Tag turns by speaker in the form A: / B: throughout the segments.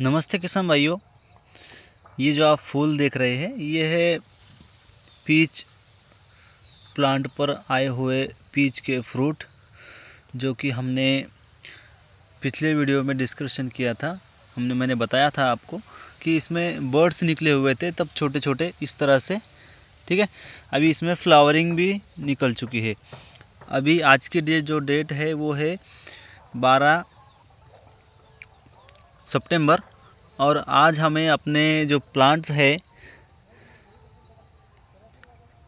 A: नमस्ते किसान भाइयों ये जो आप फूल देख रहे हैं ये है पीच प्लांट पर आए हुए पीच के फ्रूट जो कि हमने पिछले वीडियो में डिस्क्रिप्शन किया था हमने मैंने बताया था आपको कि इसमें बर्ड्स निकले हुए थे तब छोटे छोटे इस तरह से ठीक है अभी इसमें फ्लावरिंग भी निकल चुकी है अभी आज की डेट जो डेट है वो है बारह सितंबर और आज हमें अपने जो प्लांट्स है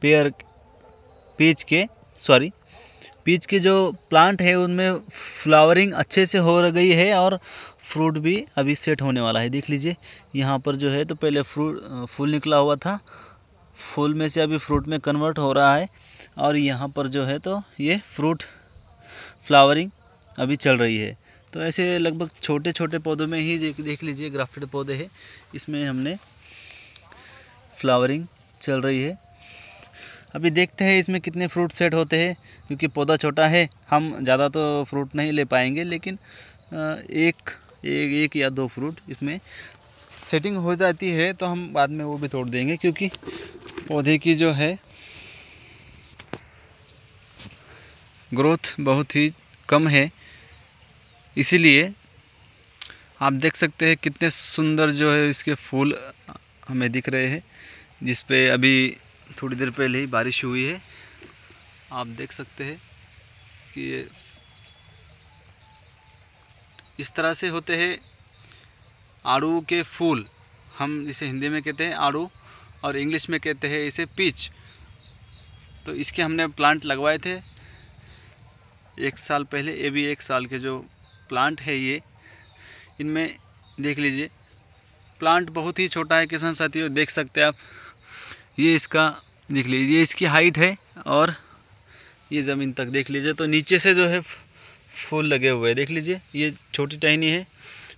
A: पेयर पीच के सॉरी पीच के जो प्लांट है उनमें फ्लावरिंग अच्छे से हो गई है और फ्रूट भी अभी सेट होने वाला है देख लीजिए यहाँ पर जो है तो पहले फ्रूट फूल निकला हुआ था फूल में से अभी फ्रूट में कन्वर्ट हो रहा है और यहाँ पर जो है तो ये फ्रूट फ्लावरिंग अभी चल रही है तो ऐसे लगभग छोटे छोटे पौधों में ही देख लीजिए ग्राफ्टेड पौधे हैं इसमें हमने फ्लावरिंग चल रही है अभी देखते हैं इसमें कितने फ्रूट सेट होते हैं क्योंकि पौधा छोटा है हम ज़्यादा तो फ्रूट नहीं ले पाएंगे लेकिन एक एक, एक या दो फ्रूट इसमें सेटिंग हो जाती है तो हम बाद में वो भी तोड़ देंगे क्योंकि पौधे की जो है ग्रोथ बहुत ही कम है इसीलिए आप देख सकते हैं कितने सुंदर जो है इसके फूल हमें दिख रहे हैं जिस पे अभी थोड़ी देर पहले ही बारिश हुई है आप देख सकते हैं कि ये इस तरह से होते हैं आड़ू के फूल हम इसे हिंदी में कहते हैं आड़ू और इंग्लिश में कहते हैं इसे पीच तो इसके हमने प्लांट लगवाए थे एक साल पहले ये भी एक साल के जो प्लांट है ये इनमें देख लीजिए प्लांट बहुत ही छोटा है किसान साथियों देख सकते हैं आप ये इसका देख लीजिए ये इसकी हाइट है और ये ज़मीन तक देख लीजिए तो नीचे से जो है फूल लगे हुए हैं देख लीजिए ये छोटी टहनी है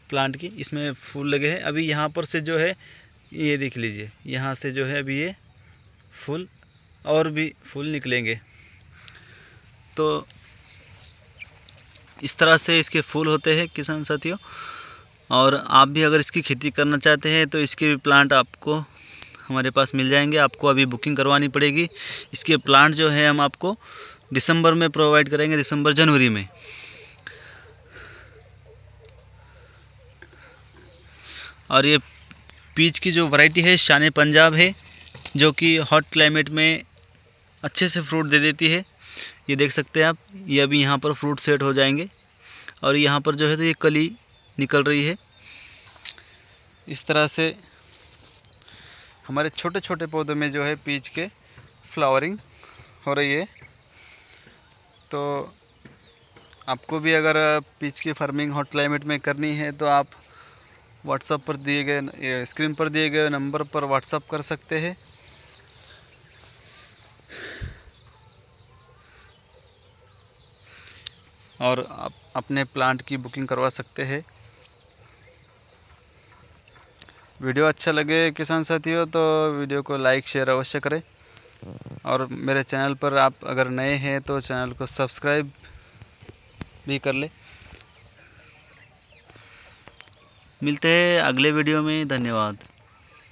A: प्लांट की इसमें फूल लगे हैं अभी यहाँ पर से जो है ये देख लीजिए यहाँ से जो है अभी ये फूल और भी फूल निकलेंगे तो इस तरह से इसके फूल होते हैं किसान साथियों और आप भी अगर इसकी खेती करना चाहते हैं तो इसके भी प्लांट आपको हमारे पास मिल जाएंगे आपको अभी बुकिंग करवानी पड़ेगी इसके प्लांट जो है हम आपको दिसंबर में प्रोवाइड करेंगे दिसंबर जनवरी में और ये पीच की जो वैरायटी है शान पंजाब है जो कि हॉट क्लाइमेट में अच्छे से फ्रूट दे देती है ये देख सकते हैं आप ये अभी यहाँ पर फ्रूट सेट हो जाएंगे और यहाँ पर जो है तो ये कली निकल रही है इस तरह से हमारे छोटे छोटे पौधों में जो है पीच के फ्लावरिंग हो रही है तो आपको भी अगर पीच की फार्मिंग हॉट क्लाइमेट में करनी है तो आप व्हाट्सअप पर दिए गए स्क्रीन पर दिए गए नंबर पर व्हाट्सअप कर सकते हैं और आप अपने प्लांट की बुकिंग करवा सकते हैं वीडियो अच्छा लगे किसान साथियों तो वीडियो को लाइक शेयर अवश्य करें और मेरे चैनल पर आप अगर नए हैं तो चैनल को सब्सक्राइब भी कर लें मिलते हैं अगले वीडियो में धन्यवाद